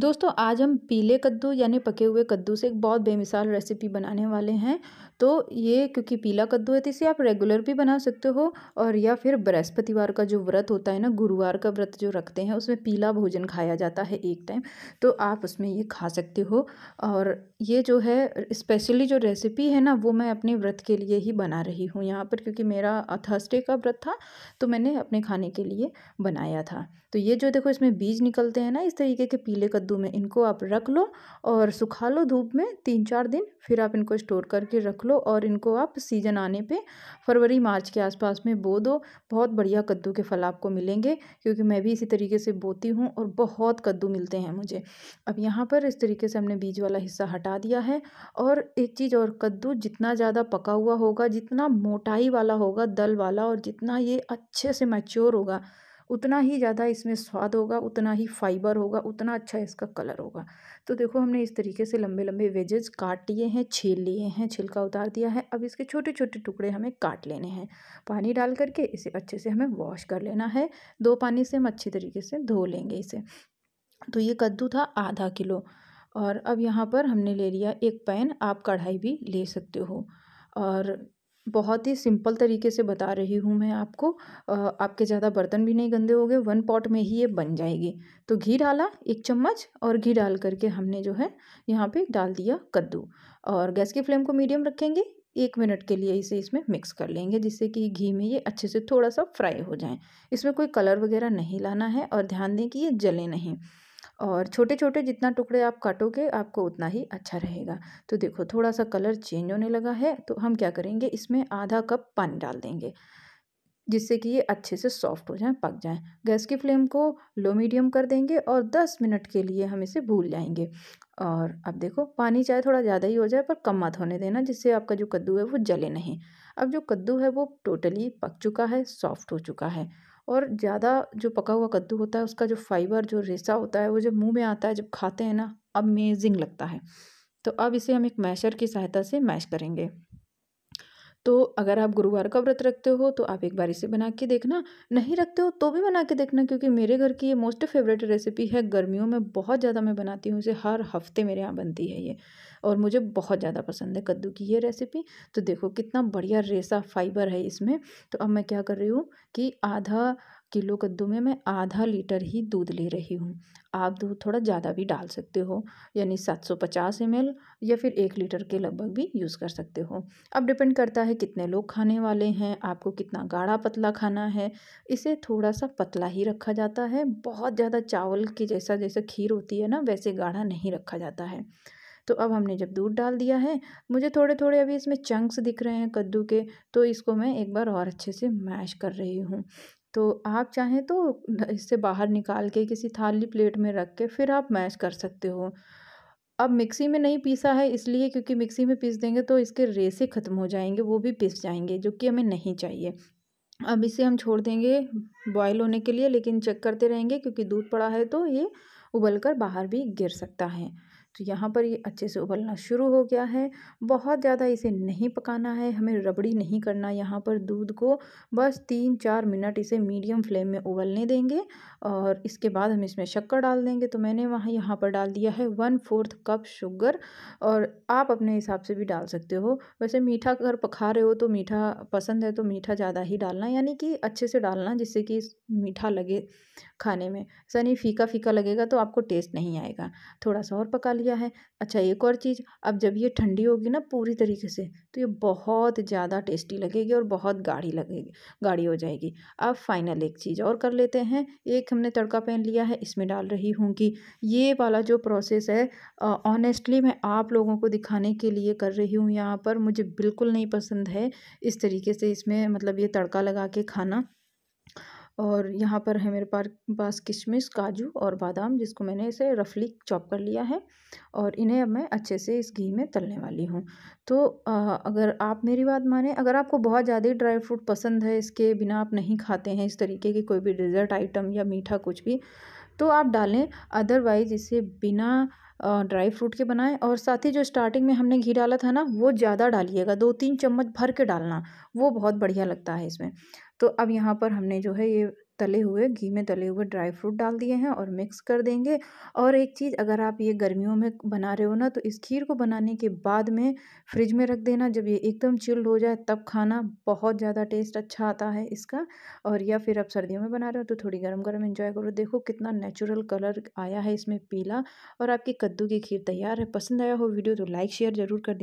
दोस्तों आज हम पीले कद्दू यानी पके हुए कद्दू से एक बहुत बेमिसाल रेसिपी बनाने वाले हैं तो ये क्योंकि पीला कद्दू है तो इसे आप रेगुलर भी बना सकते हो और या फिर बृहस्पतिवार का जो व्रत होता है ना गुरुवार का व्रत जो रखते हैं उसमें पीला भोजन खाया जाता है एक टाइम तो आप उसमें ये खा सकते हो और ये जो है स्पेशली जो रेसिपी है ना वो मैं अपने व्रत के लिए ही बना रही हूँ यहाँ पर क्योंकि मेरा थर्सडे का व्रत था तो मैंने अपने खाने के लिए बनाया था तो ये जो देखो इसमें बीज निकलते हैं ना इस तरीके के पीले कद्दू कद्दू में इनको आप रख लो और सुखा लो धूप में तीन चार दिन फिर आप इनको स्टोर करके रख लो और इनको आप सीज़न आने पे फरवरी मार्च के आसपास में बो दो बहुत बढ़िया कद्दू के फल आपको मिलेंगे क्योंकि मैं भी इसी तरीके से बोती हूँ और बहुत कद्दू मिलते हैं मुझे अब यहाँ पर इस तरीके से हमने बीज वाला हिस्सा हटा दिया है और एक चीज़ और कद्दू जितना ज़्यादा पका हुआ होगा जितना मोटाई वाला होगा दल वाला और जितना ये अच्छे से मैच्योर होगा उतना ही ज़्यादा इसमें स्वाद होगा उतना ही फाइबर होगा उतना अच्छा इसका कलर होगा तो देखो हमने इस तरीके से लंबे लंबे वेजेस काट लिए हैं छील लिए हैं छिलका उतार दिया है अब इसके छोटे छोटे टुकड़े हमें काट लेने हैं पानी डाल करके इसे अच्छे से हमें वॉश कर लेना है दो पानी से हम अच्छे तरीके से धो लेंगे इसे तो ये कद्दू था आधा किलो और अब यहाँ पर हमने ले लिया एक पैन आप कढ़ाई भी ले सकते हो और बहुत ही सिंपल तरीके से बता रही हूँ मैं आपको आपके ज़्यादा बर्तन भी नहीं गंदे होंगे वन पॉट में ही ये बन जाएगी तो घी डाला एक चम्मच और घी डाल करके हमने जो है यहाँ पे डाल दिया कद्दू और गैस की फ्लेम को मीडियम रखेंगे एक मिनट के लिए इसे इसमें मिक्स कर लेंगे जिससे कि घी में ये अच्छे से थोड़ा सा फ्राई हो जाए इसमें कोई कलर वगैरह नहीं लाना है और ध्यान दें कि ये जले नहीं और छोटे छोटे जितना टुकड़े आप काटोगे आपको उतना ही अच्छा रहेगा तो देखो थोड़ा सा कलर चेंज होने लगा है तो हम क्या करेंगे इसमें आधा कप पानी डाल देंगे जिससे कि ये अच्छे से सॉफ्ट हो जाए पक जाए गैस की फ्लेम को लो मीडियम कर देंगे और 10 मिनट के लिए हम इसे भूल जाएंगे और अब देखो पानी चाहे थोड़ा ज़्यादा ही हो जाए पर कम मत होने देना जिससे आपका जो कद्दू है वो जले नहीं अब जो कद्दू है वो टोटली पक चुका है सॉफ्ट हो चुका है और ज़्यादा जो पका हुआ कद्दू होता है उसका जो फाइबर जो रेसा होता है वो जब मुँह में आता है जब खाते हैं ना अमेज़िंग लगता है तो अब इसे हम एक मैशर की सहायता से मैश करेंगे तो अगर आप गुरुवार का व्रत रखते हो तो आप एक बार इसे बना के देखना नहीं रखते हो तो भी बना के देखना क्योंकि मेरे घर की ये मोस्ट फेवरेट रेसिपी है गर्मियों में बहुत ज़्यादा मैं बनाती हूँ इसे हर हफ्ते मेरे यहाँ बनती है ये और मुझे बहुत ज़्यादा पसंद है कद्दू की ये रेसिपी तो देखो कितना बढ़िया रेसा फाइबर है इसमें तो अब मैं क्या कर रही हूँ कि आधा किलो कद्दू में मैं आधा लीटर ही दूध ले रही हूँ आप दूध थोड़ा ज़्यादा भी डाल सकते हो यानी सात सौ पचास एम एल या फिर एक लीटर के लगभग भी यूज़ कर सकते हो अब डिपेंड करता है कितने लोग खाने वाले हैं आपको कितना गाढ़ा पतला खाना है इसे थोड़ा सा पतला ही रखा जाता है बहुत ज़्यादा चावल की जैसा जैसे खीर होती है ना वैसे गाढ़ा नहीं रखा जाता है तो अब हमने जब दूध डाल दिया है मुझे थोड़े थोड़े अभी इसमें चंक्स दिख रहे हैं कद्दू के तो इसको मैं एक बार और अच्छे से मैश कर रही हूँ तो आप चाहें तो इससे बाहर निकाल के किसी थाली प्लेट में रख के फिर आप मैश कर सकते हो अब मिक्सी में नहीं पीसा है इसलिए क्योंकि मिक्सी में पीस देंगे तो इसके रेसे ख़त्म हो जाएंगे वो भी पिस जाएंगे जो कि हमें नहीं चाहिए अब इसे हम छोड़ देंगे बॉयल होने के लिए लेकिन चेक करते रहेंगे क्योंकि दूध पड़ा है तो ये उबल कर बाहर भी गिर सकता है तो यहाँ पर ये अच्छे से उबलना शुरू हो गया है बहुत ज़्यादा इसे नहीं पकाना है हमें रबड़ी नहीं करना यहाँ पर दूध को बस तीन चार मिनट इसे मीडियम फ्लेम में उबलने देंगे और इसके बाद हम इसमें शक्कर डाल देंगे तो मैंने वहाँ यहाँ पर डाल दिया है वन फोर्थ कप शुगर और आप अपने हिसाब से भी डाल सकते हो वैसे मीठा अगर पका रहे हो तो मीठा पसंद है तो मीठा ज़्यादा ही डालना यानी कि अच्छे से डालना जिससे कि मीठा लगे खाने में सनी फीका फीका लगेगा तो आपको टेस्ट नहीं आएगा थोड़ा सा और पका लिया है अच्छा एक और चीज़ अब जब ये ठंडी होगी ना पूरी तरीके से तो ये बहुत ज़्यादा टेस्टी लगेगी और बहुत गाढ़ी लगेगी गाढ़ी हो जाएगी अब फाइनल एक चीज़ और कर लेते हैं एक हमने तड़का पहन लिया है इसमें डाल रही हूँ कि ये वाला जो प्रोसेस है ऑनेस्टली मैं आप लोगों को दिखाने के लिए कर रही हूँ यहाँ पर मुझे बिल्कुल नहीं पसंद है इस तरीके से इसमें मतलब ये तड़का लगा के खाना और यहाँ पर है मेरे पास पास किशमिश काजू और बादाम जिसको मैंने इसे रफली चॉप कर लिया है और इन्हें अब मैं अच्छे से इस घी में तलने वाली हूँ तो आ, अगर आप मेरी बात माने अगर आपको बहुत ज़्यादा ही ड्राई फ्रूट पसंद है इसके बिना आप नहीं खाते हैं इस तरीके की कोई भी डिज़र्ट आइटम या मीठा कुछ भी तो आप डालें अदरवाइज़ इसे बिना ड्राई फ्रूट के बनाएं और साथ ही जो स्टार्टिंग में हमने घी डाला था ना वो ज़्यादा डालिएगा दो तीन चम्मच भर के डालना वो बहुत बढ़िया लगता है इसमें तो अब यहाँ पर हमने जो है ये तले हुए घी में तले हुए ड्राई फ्रूट डाल दिए हैं और मिक्स कर देंगे और एक चीज़ अगर आप ये गर्मियों में बना रहे हो ना तो इस खीर को बनाने के बाद में फ्रिज में रख देना जब ये एकदम चिल्ड हो जाए तब खाना बहुत ज़्यादा टेस्ट अच्छा आता है इसका और या फिर आप सर्दियों में बना रहे हो तो थोड़ी गर्म गर्म इन्जॉय करो देखो कितना नेचुरल कलर आया है इसमें पीला और आपकी कद्दू की खीर तैयार है पसंद आया हो वीडियो तो लाइक शेयर ज़रूर कर दें